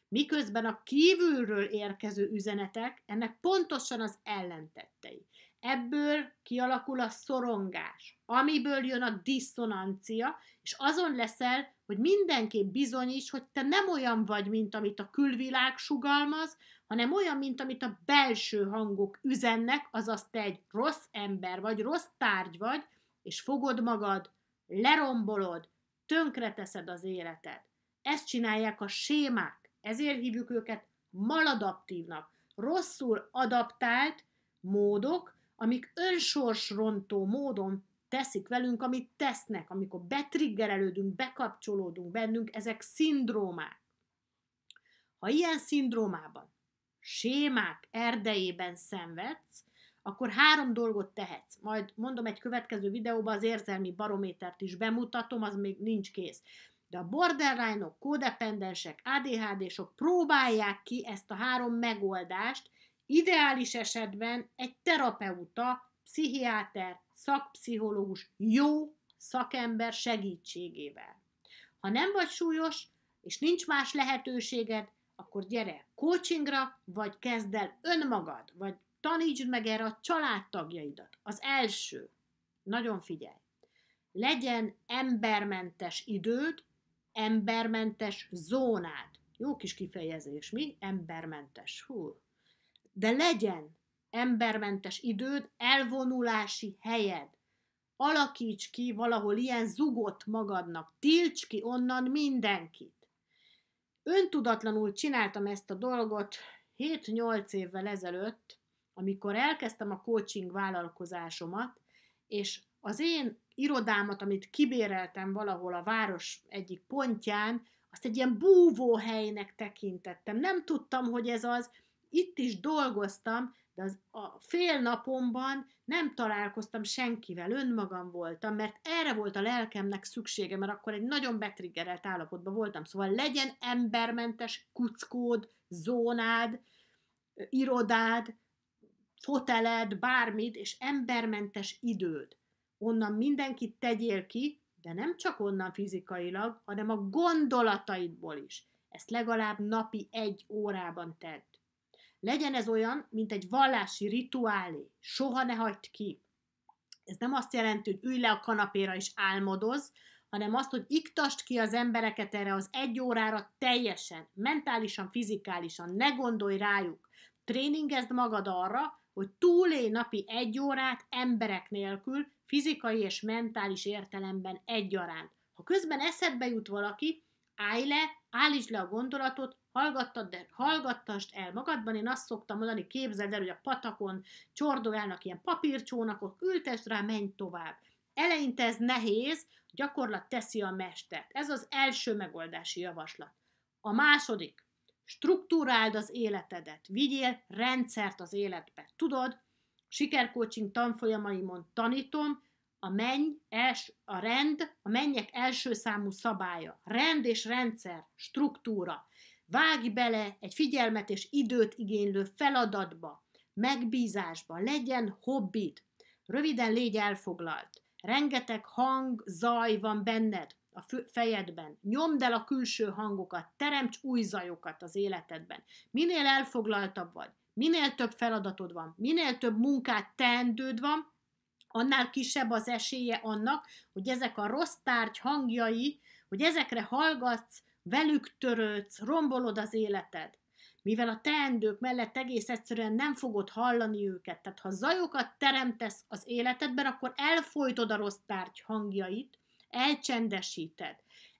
Miközben a kívülről érkező üzenetek ennek pontosan az ellentettei. Ebből kialakul a szorongás, amiből jön a diszonancia, és azon leszel, hogy mindenképp bizonyíts, hogy te nem olyan vagy, mint amit a külvilág sugalmaz, hanem olyan, mint amit a belső hangok üzennek, azaz te egy rossz ember vagy, rossz tárgy vagy, és fogod magad, lerombolod, tönkreteszed az életed. Ezt csinálják a sémák, ezért hívjuk őket maladaptívnak, rosszul adaptált módok, amik önsorsrontó módon teszik velünk, amit tesznek, amikor betriggerelődünk, bekapcsolódunk bennünk, ezek szindrómák. Ha ilyen szindrómában, sémák erdejében szenvedsz, akkor három dolgot tehetsz. Majd mondom egy következő videóban az érzelmi barométert is bemutatom, az még nincs kész. De a borderline-ok, kódependensek, ADHD-sok próbálják ki ezt a három megoldást, Ideális esetben egy terapeuta, pszichiáter, szakpszichológus, jó szakember segítségével. Ha nem vagy súlyos, és nincs más lehetőséged, akkor gyere coachingra, vagy kezd el önmagad, vagy tanítsd meg erre a családtagjaidat. Az első. Nagyon figyelj. Legyen embermentes időd, embermentes zónád. Jó kis kifejezés, mi? Embermentes. Hú, de legyen embermentes időd, elvonulási helyed. Alakíts ki valahol ilyen zugot magadnak, tilts ki onnan mindenkit. Öntudatlanul csináltam ezt a dolgot 7-8 évvel ezelőtt, amikor elkezdtem a coaching vállalkozásomat, és az én irodámat, amit kibéreltem valahol a város egyik pontján, azt egy ilyen búvóhelynek tekintettem. Nem tudtam, hogy ez az, itt is dolgoztam, de az, a fél napomban nem találkoztam senkivel, önmagam voltam, mert erre volt a lelkemnek szüksége, mert akkor egy nagyon betriggerelt állapotban voltam. Szóval legyen embermentes kuckód, zónád, irodád, foteled, bármid, és embermentes időd. Onnan mindenkit tegyél ki, de nem csak onnan fizikailag, hanem a gondolataidból is. Ezt legalább napi egy órában tedd. Legyen ez olyan, mint egy vallási rituálé. Soha ne hagyd ki. Ez nem azt jelenti, hogy ülj le a kanapéra és álmodoz, hanem azt, hogy iktasd ki az embereket erre az egy órára teljesen, mentálisan, fizikálisan, ne gondolj rájuk. Tréningezd magad arra, hogy túlélj napi egy órát emberek nélkül, fizikai és mentális értelemben egyaránt. Ha közben eszedbe jut valaki, állj le, állítsd le a gondolatot, Hallgattad, de hallgattast el magadban, én azt szoktam mondani, képzeld el, hogy a patakon csordogálnak ilyen papírcsónakok, ültesd rá, menj tovább. Eleinte ez nehéz, gyakorlat teszi a mestert. Ez az első megoldási javaslat. A második, struktúráld az életedet, vigyél rendszert az életbe. Tudod, sikercoaching tanfolyamaimon tanítom, a menny, els, a rend, a mennyek első számú szabálya. Rend és rendszer, struktúra. Vágj bele egy figyelmet és időt igénylő feladatba, megbízásba, legyen hobbid. Röviden légy elfoglalt. Rengeteg hang, zaj van benned a fejedben. Nyomd el a külső hangokat, teremts új zajokat az életedben. Minél elfoglaltabb vagy, minél több feladatod van, minél több munkát teendőd van, annál kisebb az esélye annak, hogy ezek a rossz tárgy hangjai, hogy ezekre hallgatsz, velük törődsz, rombolod az életed. Mivel a teendők mellett egész egyszerűen nem fogod hallani őket, tehát ha zajokat teremtesz az életedben, akkor elfolytod a rossz tárgy hangjait, elcsendesíted.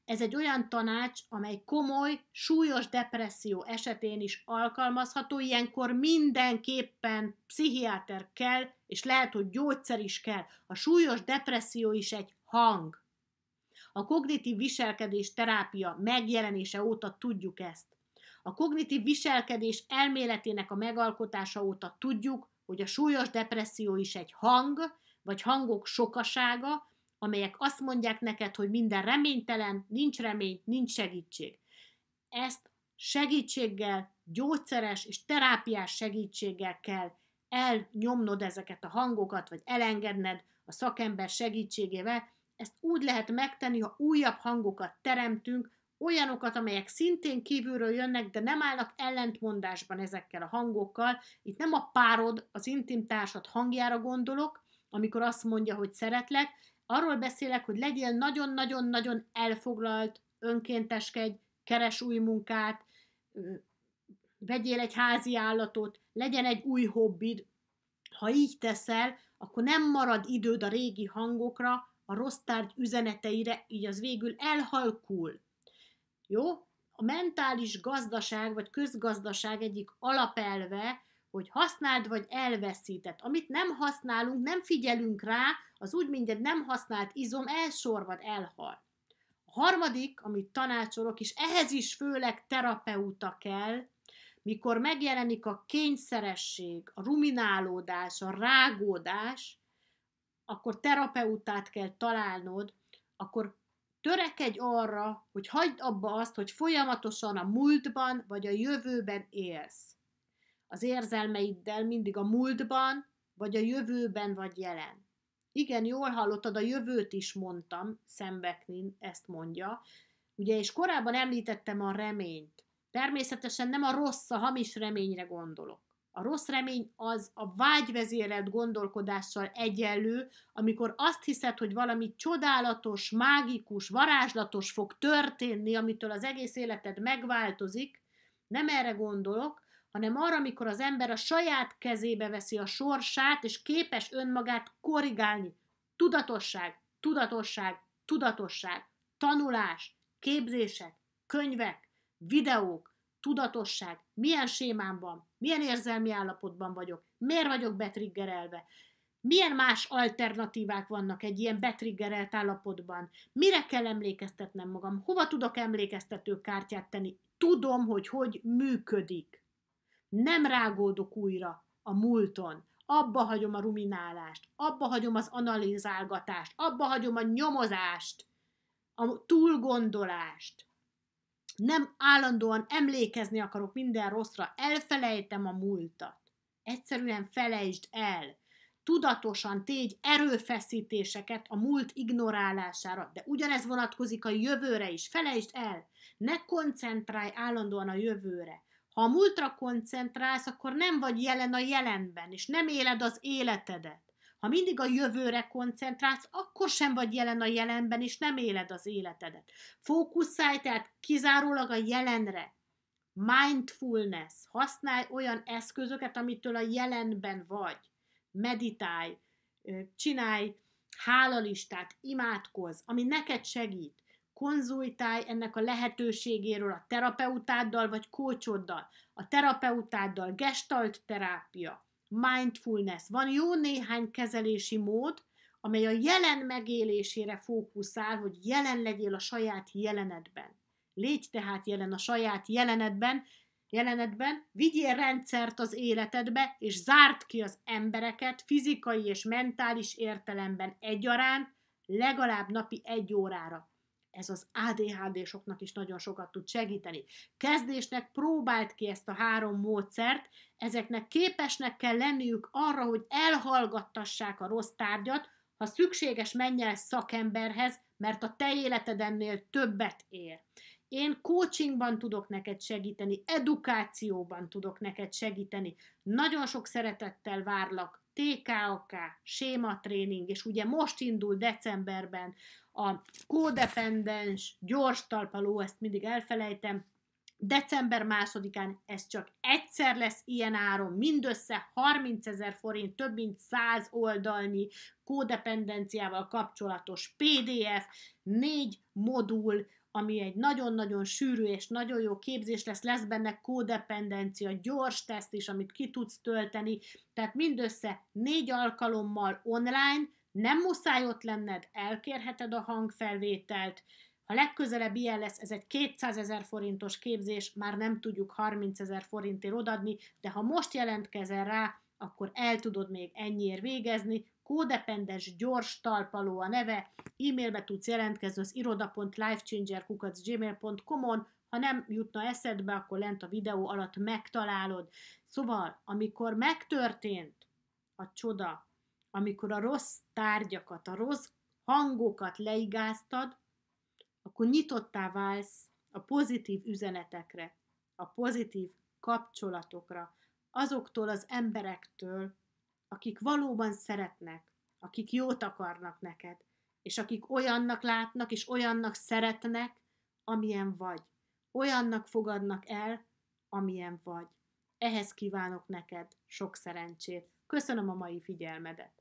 Ez egy olyan tanács, amely komoly, súlyos depresszió esetén is alkalmazható, ilyenkor mindenképpen pszichiáter kell, és lehet, hogy gyógyszer is kell. A súlyos depresszió is egy hang. A kognitív viselkedés terápia megjelenése óta tudjuk ezt. A kognitív viselkedés elméletének a megalkotása óta tudjuk, hogy a súlyos depresszió is egy hang, vagy hangok sokasága, amelyek azt mondják neked, hogy minden reménytelen, nincs remény, nincs segítség. Ezt segítséggel, gyógyszeres és terápiás segítséggel kell elnyomnod ezeket a hangokat, vagy elengedned a szakember segítségével, ezt úgy lehet megtenni, ha újabb hangokat teremtünk, olyanokat, amelyek szintén kívülről jönnek, de nem állnak ellentmondásban ezekkel a hangokkal. Itt nem a párod, az intim társad hangjára gondolok, amikor azt mondja, hogy szeretlek, arról beszélek, hogy legyél nagyon-nagyon-nagyon elfoglalt, önkénteskedj, keres új munkát, vegyél egy házi állatot, legyen egy új hobbid. Ha így teszel, akkor nem marad időd a régi hangokra, a rossz tárgy üzeneteire, így az végül elhalkul. Jó? A mentális gazdaság vagy közgazdaság egyik alapelve, hogy használd vagy elveszített. Amit nem használunk, nem figyelünk rá, az úgy mindegy nem használt izom elsorvad, elhal. A harmadik, amit tanácsolok, és ehhez is főleg terapeuta kell, mikor megjelenik a kényszeresség, a ruminálódás, a rágódás, akkor terapeutát kell találnod, akkor törekedj arra, hogy hagyd abba azt, hogy folyamatosan a múltban vagy a jövőben élsz. Az érzelmeiddel mindig a múltban, vagy a jövőben, vagy jelen. Igen, jól hallottad, a jövőt is mondtam, Szembeknin ezt mondja. Ugye, és korábban említettem a reményt. Természetesen nem a rossz, a hamis reményre gondolok. A rossz remény az a vágyvezérelt gondolkodással egyenlő, amikor azt hiszed, hogy valami csodálatos, mágikus, varázslatos fog történni, amitől az egész életed megváltozik. Nem erre gondolok, hanem arra, amikor az ember a saját kezébe veszi a sorsát, és képes önmagát korrigálni. Tudatosság, tudatosság, tudatosság, tanulás, képzések, könyvek, videók, tudatosság, milyen sémám van, milyen érzelmi állapotban vagyok, miért vagyok betriggerelve, milyen más alternatívák vannak egy ilyen betriggerelt állapotban, mire kell emlékeztetnem magam, hova tudok emlékeztető kártyát tenni, tudom, hogy hogy működik. Nem rágódok újra a múlton, abba hagyom a ruminálást, abba hagyom az analizálgatást, abba hagyom a nyomozást, a túlgondolást nem állandóan emlékezni akarok minden rosszra, elfelejtem a múltat. Egyszerűen felejtsd el. Tudatosan tégy erőfeszítéseket a múlt ignorálására, de ugyanez vonatkozik a jövőre is. Felejtsd el. Ne koncentrálj állandóan a jövőre. Ha a múltra koncentrálsz, akkor nem vagy jelen a jelenben, és nem éled az életedet. Ha mindig a jövőre koncentrálsz, akkor sem vagy jelen a jelenben, és nem éled az életedet. Fókuszálj tehát kizárólag a jelenre. Mindfulness. Használj olyan eszközöket, amitől a jelenben vagy. Meditálj, csinálj hálalistát, imádkozz, ami neked segít. Konzultálj ennek a lehetőségéről a terapeutáddal vagy kócsoddal. A terapeutáddal gestalt terápia, mindfulness. Van jó néhány kezelési mód, amely a jelen megélésére fókuszál, hogy jelen legyél a saját jelenedben. Légy tehát jelen a saját jelenedben, jelenetben, vigyél rendszert az életedbe, és zárd ki az embereket fizikai és mentális értelemben egyaránt, legalább napi egy órára ez az ADHD-soknak is nagyon sokat tud segíteni. Kezdésnek próbált ki ezt a három módszert, ezeknek képesnek kell lenniük arra, hogy elhallgattassák a rossz tárgyat, ha szükséges, menj el szakemberhez, mert a te életed ennél többet ér. Én coachingban tudok neked segíteni, edukációban tudok neked segíteni. Nagyon sok szeretettel várlak. TKOK, sématréning, és ugye most indul decemberben a kódependens, gyors talpaló, ezt mindig elfelejtem, december másodikán ez csak egyszer lesz ilyen áron, mindössze 30 ezer forint, több mint 100 oldalnyi kódependenciával kapcsolatos PDF, négy modul, ami egy nagyon-nagyon sűrű és nagyon jó képzés lesz, lesz benne kódependencia, gyors teszt is, amit ki tudsz tölteni, tehát mindössze négy alkalommal online, nem muszáj ott lenned, elkérheted a hangfelvételt, ha legközelebb ilyen lesz, ez egy 200 ezer forintos képzés, már nem tudjuk 30 ezer forintért odadni, de ha most jelentkezel rá, akkor el tudod még ennyiért végezni, kódependes, gyors talpaló a neve, e-mailbe tudsz jelentkezni az iroda.lifechangerkukacgmail.com-on, ha nem jutna eszedbe, akkor lent a videó alatt megtalálod. Szóval, amikor megtörtént a csoda, amikor a rossz tárgyakat, a rossz hangokat leigáztad, akkor nyitottá válsz a pozitív üzenetekre, a pozitív kapcsolatokra, azoktól az emberektől, akik valóban szeretnek, akik jót akarnak neked, és akik olyannak látnak, és olyannak szeretnek, amilyen vagy. Olyannak fogadnak el, amilyen vagy. Ehhez kívánok neked sok szerencsét. Köszönöm a mai figyelmedet.